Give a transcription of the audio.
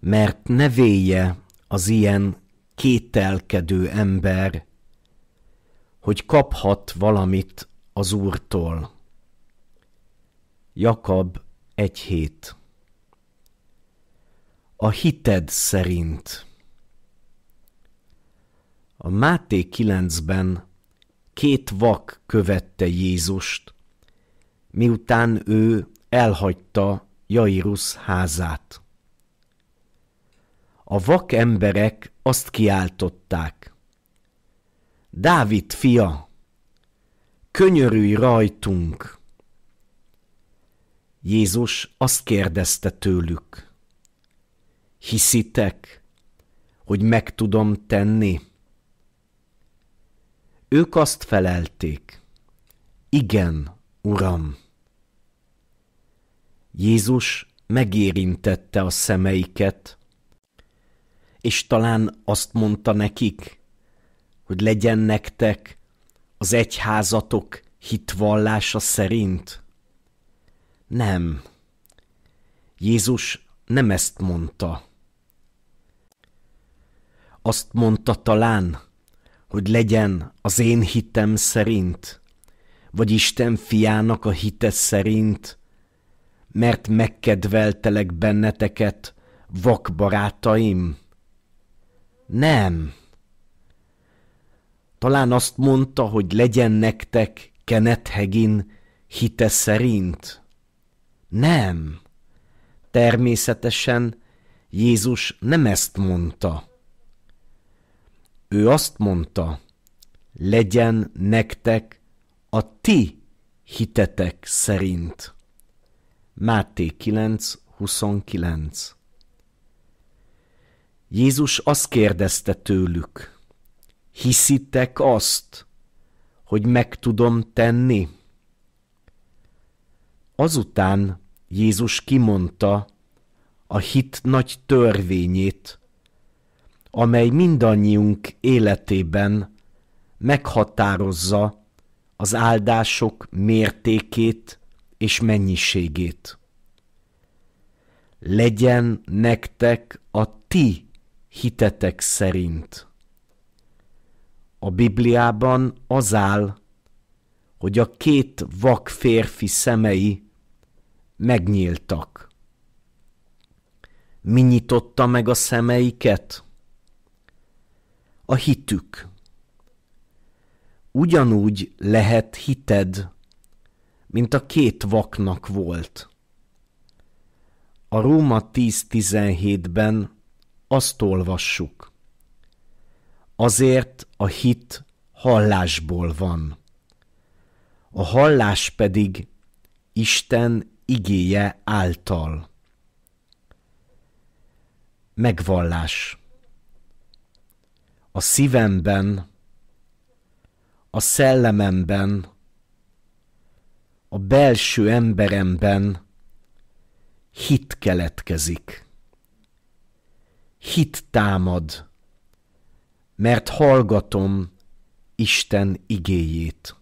mert ne az ilyen kételkedő ember, hogy kaphat valamit az Úrtól. Jakab egy hét. A hited szerint. A Máté 9-ben két vak követte Jézust, miután ő elhagyta Jairus házát a vak emberek azt kiáltották. Dávid fia, könyörülj rajtunk! Jézus azt kérdezte tőlük, hiszitek, hogy meg tudom tenni? Ők azt felelték, igen, uram. Jézus megérintette a szemeiket, és talán azt mondta nekik, hogy legyen nektek az egyházatok hitvallása szerint? Nem. Jézus nem ezt mondta. Azt mondta talán, hogy legyen az én hitem szerint, vagy Isten fiának a hite szerint, mert megkedveltelek benneteket, vakbarátaim. Nem. Talán azt mondta, hogy legyen nektek Kenneth Hegin hite szerint. Nem. Természetesen Jézus nem ezt mondta. Ő azt mondta, legyen nektek a ti hitetek szerint. Máté 9, 29 Jézus azt kérdezte tőlük, hiszitek azt, hogy meg tudom tenni? Azután Jézus kimondta a hit nagy törvényét, amely mindannyiunk életében meghatározza az áldások mértékét és mennyiségét. Legyen nektek a ti hitetek szerint. A Bibliában az áll, hogy a két vak férfi szemei megnyíltak. Mi nyitotta meg a szemeiket? A hitük. Ugyanúgy lehet hited, mint a két vaknak volt. A Róma 10.17-ben azt olvassuk. Azért a hit hallásból van, a hallás pedig Isten igéje által. Megvallás A szívemben, a szellememben, a belső emberemben hit keletkezik hit támad, mert hallgatom Isten igéjét.